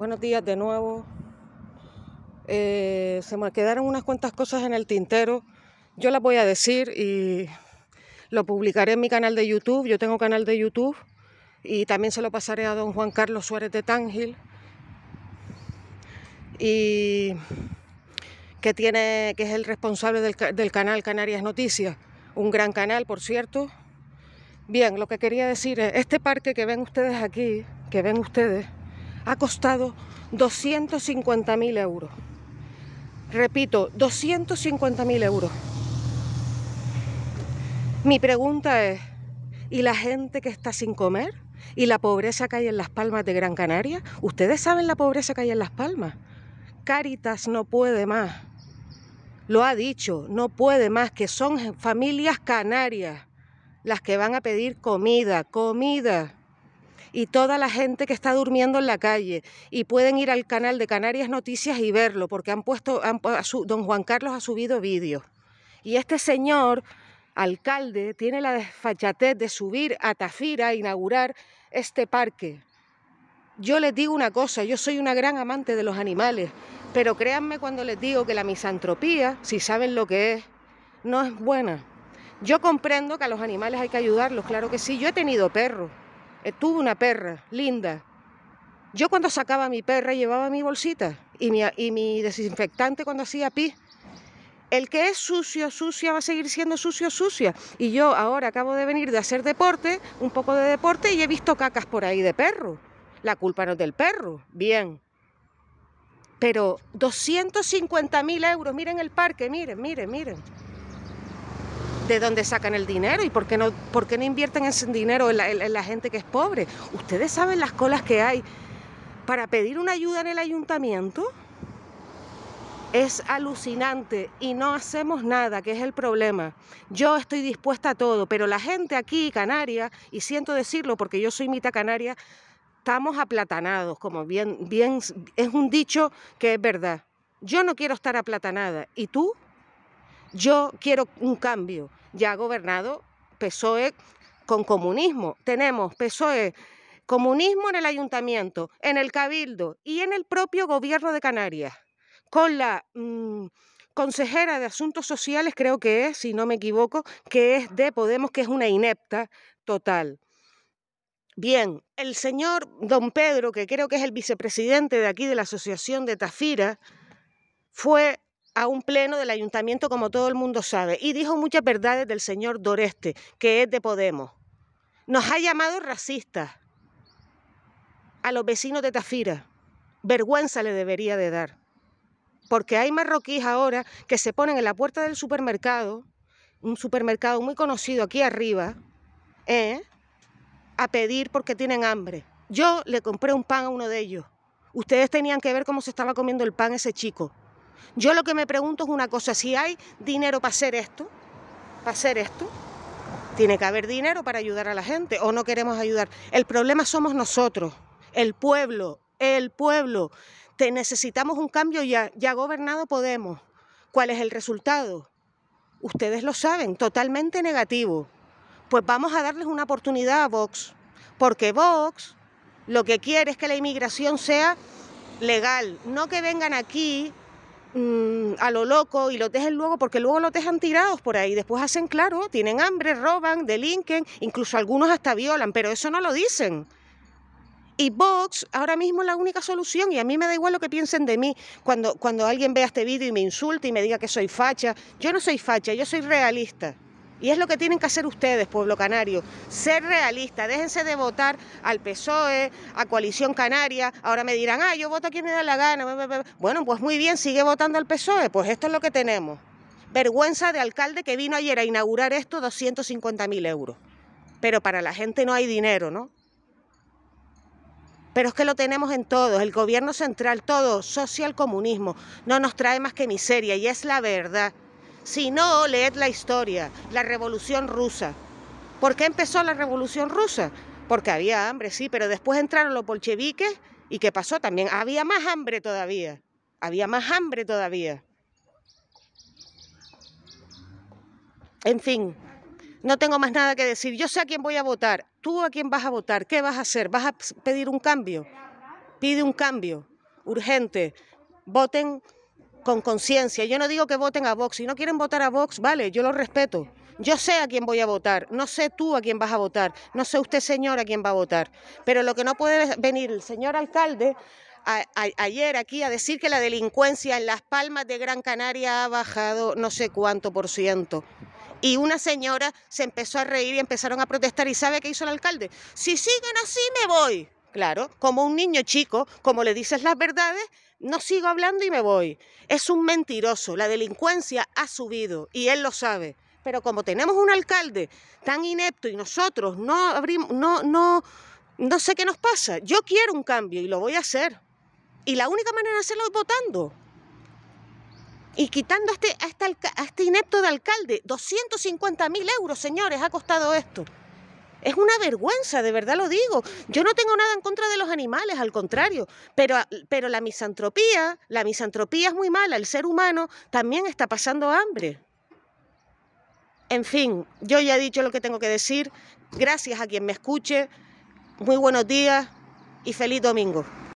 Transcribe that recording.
Buenos días de nuevo. Eh, se me quedaron unas cuantas cosas en el tintero. Yo las voy a decir y lo publicaré en mi canal de YouTube. Yo tengo canal de YouTube y también se lo pasaré a don Juan Carlos Suárez de Tángil. Y que tiene, que es el responsable del, del canal Canarias Noticias. Un gran canal, por cierto. Bien, lo que quería decir es, este parque que ven ustedes aquí, que ven ustedes, ha costado 250.000 euros. Repito, 250.000 euros. Mi pregunta es, ¿y la gente que está sin comer? ¿Y la pobreza que hay en Las Palmas de Gran Canaria? ¿Ustedes saben la pobreza que hay en Las Palmas? Caritas no puede más. Lo ha dicho, no puede más, que son familias canarias las que van a pedir comida, comida y toda la gente que está durmiendo en la calle. Y pueden ir al canal de Canarias Noticias y verlo, porque han puesto, don Juan Carlos ha subido vídeos. Y este señor, alcalde, tiene la desfachatez de subir a Tafira a inaugurar este parque. Yo les digo una cosa, yo soy una gran amante de los animales, pero créanme cuando les digo que la misantropía, si saben lo que es, no es buena. Yo comprendo que a los animales hay que ayudarlos, claro que sí. Yo he tenido perros eh, tuve una perra linda. Yo cuando sacaba mi perra llevaba mi bolsita y mi, y mi desinfectante cuando hacía pis. El que es sucio, sucia, va a seguir siendo sucio, sucia. Y yo ahora acabo de venir de hacer deporte, un poco de deporte, y he visto cacas por ahí de perro. La culpa no es del perro, bien. Pero 250.000 mil euros, miren el parque, miren, miren, miren de dónde sacan el dinero y por qué no, por qué no invierten ese dinero en la, gente que es pobre. Ustedes saben las colas que hay para pedir una ayuda en el ayuntamiento. Es alucinante y no hacemos nada, que es el problema. Yo estoy dispuesta a todo, pero la gente aquí, canaria, y siento decirlo porque yo soy mitad canaria, estamos aplatanados, como bien, bien, es un dicho que es verdad. Yo no quiero estar aplatanada, ¿y tú? Yo quiero un cambio ya ha gobernado PSOE con comunismo. Tenemos PSOE comunismo en el ayuntamiento, en el cabildo y en el propio gobierno de Canarias, con la mm, consejera de Asuntos Sociales, creo que es, si no me equivoco, que es de Podemos, que es una inepta total. Bien, el señor don Pedro, que creo que es el vicepresidente de aquí de la Asociación de Tafira, fue a un pleno del ayuntamiento, como todo el mundo sabe, y dijo muchas verdades del señor Doreste, que es de Podemos. Nos ha llamado racistas a los vecinos de Tafira. Vergüenza le debería de dar. Porque hay marroquíes ahora que se ponen en la puerta del supermercado, un supermercado muy conocido aquí arriba, ¿eh? a pedir porque tienen hambre. Yo le compré un pan a uno de ellos. Ustedes tenían que ver cómo se estaba comiendo el pan ese chico. Yo lo que me pregunto es una cosa, si hay dinero para hacer esto, para hacer esto, tiene que haber dinero para ayudar a la gente o no queremos ayudar. El problema somos nosotros, el pueblo, el pueblo. Te necesitamos un cambio ya, ya gobernado Podemos. ¿Cuál es el resultado? Ustedes lo saben, totalmente negativo. Pues vamos a darles una oportunidad a Vox, porque Vox lo que quiere es que la inmigración sea legal, no que vengan aquí Mm, a lo loco y lo dejen luego, porque luego lo dejan tirados por ahí. Después hacen, claro, tienen hambre, roban, delinquen, incluso algunos hasta violan, pero eso no lo dicen. Y Vox ahora mismo es la única solución y a mí me da igual lo que piensen de mí. Cuando, cuando alguien vea este vídeo y me insulte y me diga que soy facha, yo no soy facha, yo soy realista. Y es lo que tienen que hacer ustedes, pueblo canario, ser realistas, déjense de votar al PSOE, a Coalición Canaria, ahora me dirán, ah, yo voto a quien me da la gana, bueno, pues muy bien, sigue votando al PSOE, pues esto es lo que tenemos. Vergüenza de alcalde que vino ayer a inaugurar esto, 250.000 euros. Pero para la gente no hay dinero, ¿no? Pero es que lo tenemos en todos, el gobierno central, todo, social comunismo, no nos trae más que miseria y es la verdad. Si no, leed la historia, la Revolución Rusa. ¿Por qué empezó la Revolución Rusa? Porque había hambre, sí, pero después entraron los bolcheviques y ¿qué pasó? También había más hambre todavía. Había más hambre todavía. En fin, no tengo más nada que decir. Yo sé a quién voy a votar. ¿Tú a quién vas a votar? ¿Qué vas a hacer? ¿Vas a pedir un cambio? Pide un cambio urgente. Voten con conciencia. Yo no digo que voten a Vox. Si no quieren votar a Vox, vale, yo lo respeto. Yo sé a quién voy a votar, no sé tú a quién vas a votar, no sé usted señor a quién va a votar, pero lo que no puede venir el señor alcalde ayer aquí a decir que la delincuencia en Las Palmas de Gran Canaria ha bajado no sé cuánto por ciento. Y una señora se empezó a reír y empezaron a protestar y ¿sabe qué hizo el alcalde? Si siguen así me voy. Claro, como un niño chico, como le dices las verdades, no sigo hablando y me voy. Es un mentiroso, la delincuencia ha subido y él lo sabe. Pero como tenemos un alcalde tan inepto y nosotros no abrimos, no, no, no sé qué nos pasa. Yo quiero un cambio y lo voy a hacer. Y la única manera de hacerlo es votando. Y quitando a este, este, este inepto de alcalde, 250 mil euros, señores, ha costado esto. Es una vergüenza, de verdad lo digo. Yo no tengo nada en contra de los animales, al contrario, pero, ah, pero la misantropía, la misantropía es muy mala, el ser humano también está pasando hambre. En fin, yo ya he dicho lo que tengo que decir. Gracias a quien me escuche. Muy buenos días y feliz domingo.